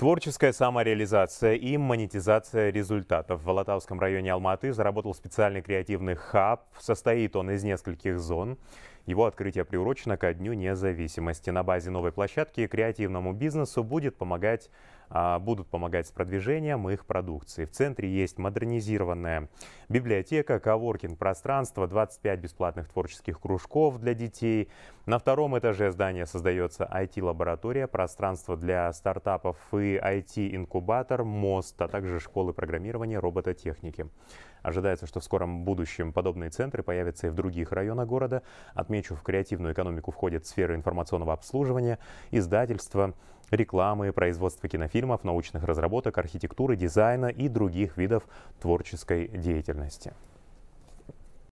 Творческая самореализация и монетизация результатов. В Волотавском районе Алматы заработал специальный креативный хаб. Состоит он из нескольких зон. Его открытие приурочено ко Дню независимости. На базе новой площадки креативному бизнесу будет помогать, а, будут помогать с продвижением их продукции. В центре есть модернизированная библиотека, коворкинг-пространство, 25 бесплатных творческих кружков для детей. На втором этаже здания создается IT-лаборатория, пространство для стартапов и IT-инкубатор, мост, а также школы программирования робототехники. Ожидается, что в скором будущем подобные центры появятся и в других районах города. От отмечу, в креативную экономику входят сферы информационного обслуживания, издательства, рекламы, производства кинофильмов, научных разработок, архитектуры, дизайна и других видов творческой деятельности.